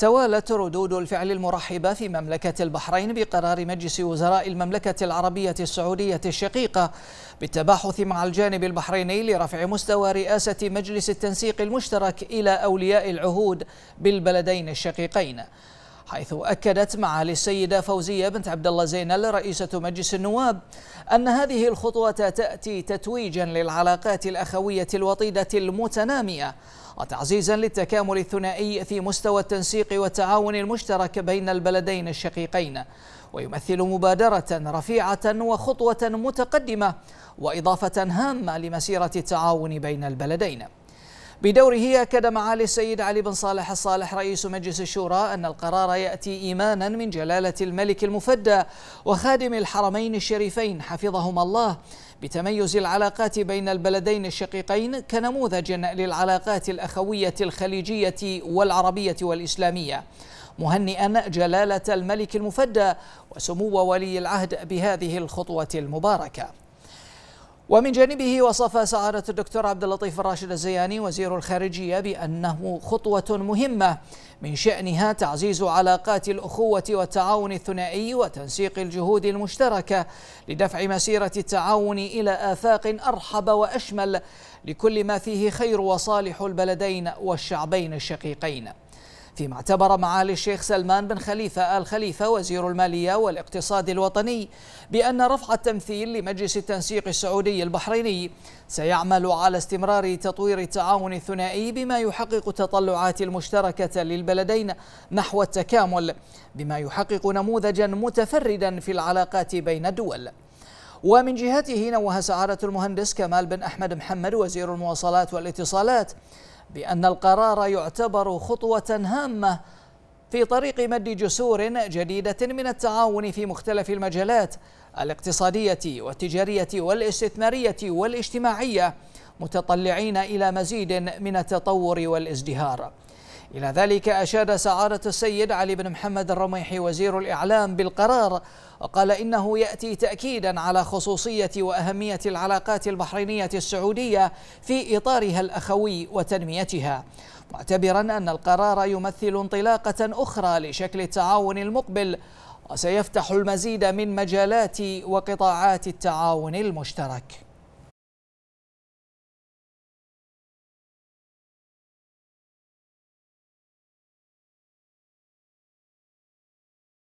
توالت ردود الفعل المرحبة في مملكة البحرين بقرار مجلس وزراء المملكة العربية السعودية الشقيقة بالتباحث مع الجانب البحريني لرفع مستوى رئاسة مجلس التنسيق المشترك إلى أولياء العهود بالبلدين الشقيقين حيث أكدت معالي السيدة فوزية بنت عبد الله زينل رئيسة مجلس النواب أن هذه الخطوة تأتي تتويجا للعلاقات الأخوية الوطيدة المتنامية وتعزيزا للتكامل الثنائي في مستوى التنسيق والتعاون المشترك بين البلدين الشقيقين ويمثل مبادرة رفيعة وخطوة متقدمة وإضافة هامة لمسيرة التعاون بين البلدين بدوره أكد معالي السيد علي بن صالح الصالح رئيس مجلس الشورى أن القرار يأتي إيمانا من جلالة الملك المفدى وخادم الحرمين الشريفين حفظهما الله بتميز العلاقات بين البلدين الشقيقين كنموذج للعلاقات الأخوية الخليجية والعربية والإسلامية مهنئا جلالة الملك المفدى وسمو ولي العهد بهذه الخطوة المباركة ومن جانبه وصف سعادة الدكتور عبد اللطيف الراشد الزياني وزير الخارجية بأنه خطوة مهمة من شأنها تعزيز علاقات الأخوة والتعاون الثنائي وتنسيق الجهود المشتركة لدفع مسيرة التعاون إلى آفاق أرحب وأشمل لكل ما فيه خير وصالح البلدين والشعبين الشقيقين فيما اعتبر معالي الشيخ سلمان بن خليفة آل خليفة وزير المالية والاقتصاد الوطني بأن رفع التمثيل لمجلس التنسيق السعودي البحريني سيعمل على استمرار تطوير التعاون الثنائي بما يحقق التطلعات المشتركة للبلدين نحو التكامل بما يحقق نموذجا متفردا في العلاقات بين الدول ومن جهته نوه سعادة المهندس كمال بن أحمد محمد وزير المواصلات والاتصالات بأن القرار يعتبر خطوة هامة في طريق مد جسور جديدة من التعاون في مختلف المجالات الاقتصادية والتجارية والاستثمارية والاجتماعية متطلعين إلى مزيد من التطور والازدهار إلى ذلك أشاد سعادة السيد علي بن محمد الرميحي وزير الإعلام بالقرار وقال إنه يأتي تأكيدا على خصوصية وأهمية العلاقات البحرينية السعودية في إطارها الأخوي وتنميتها معتبرا أن القرار يمثل انطلاقة أخرى لشكل التعاون المقبل وسيفتح المزيد من مجالات وقطاعات التعاون المشترك